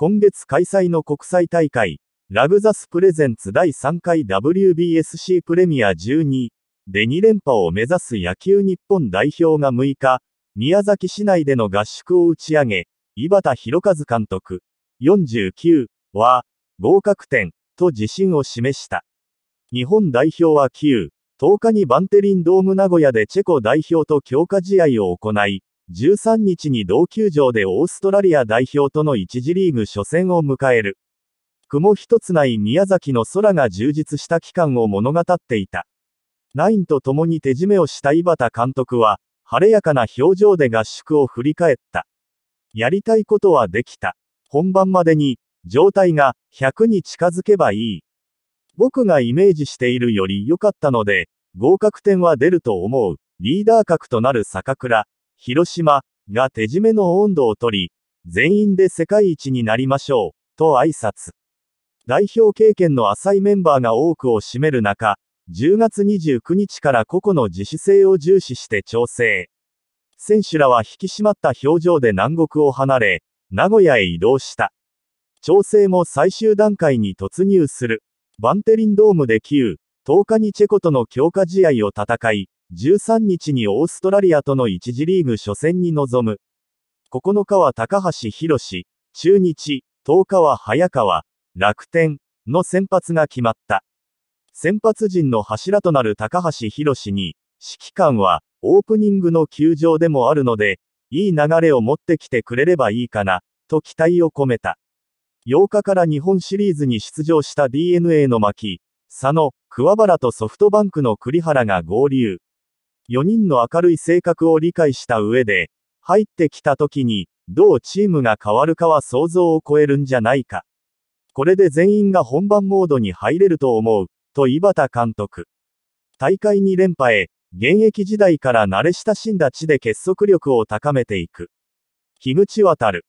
今月開催の国際大会、ラブザスプレゼンツ第3回 WBSC プレミア12で2連覇を目指す野球日本代表が6日、宮崎市内での合宿を打ち上げ、井端博和監督49は合格点と自信を示した。日本代表は9、10日にバンテリンドーム名古屋でチェコ代表と強化試合を行い、13日に同球場でオーストラリア代表との1次リーグ初戦を迎える。雲一つない宮崎の空が充実した期間を物語っていた。ナインと共に手締めをした井端監督は、晴れやかな表情で合宿を振り返った。やりたいことはできた。本番までに、状態が100に近づけばいい。僕がイメージしているより良かったので、合格点は出ると思う。リーダー格となる坂倉、広島が手締めの温度を取り、全員で世界一になりましょう、と挨拶。代表経験の浅いメンバーが多くを占める中、10月29日から個々の自主性を重視して調整。選手らは引き締まった表情で南国を離れ、名古屋へ移動した。調整も最終段階に突入する。バンテリンドームで9、10日にチェコとの強化試合を戦い、13日にオーストラリアとの1次リーグ初戦に臨む。9日は高橋宏、中日、10日は早川、楽天の先発が決まった。先発陣の柱となる高橋宏に、指揮官はオープニングの球場でもあるので、いい流れを持ってきてくれればいいかな、と期待を込めた。8日から日本シリーズに出場した DNA の巻、佐野、桑原とソフトバンクの栗原が合流。4人の明るい性格を理解した上で、入ってきた時に、どうチームが変わるかは想像を超えるんじゃないか。これで全員が本番モードに入れると思う、と井端監督。大会2連覇へ、現役時代から慣れ親しんだ地で結束力を高めていく。樋口渡る。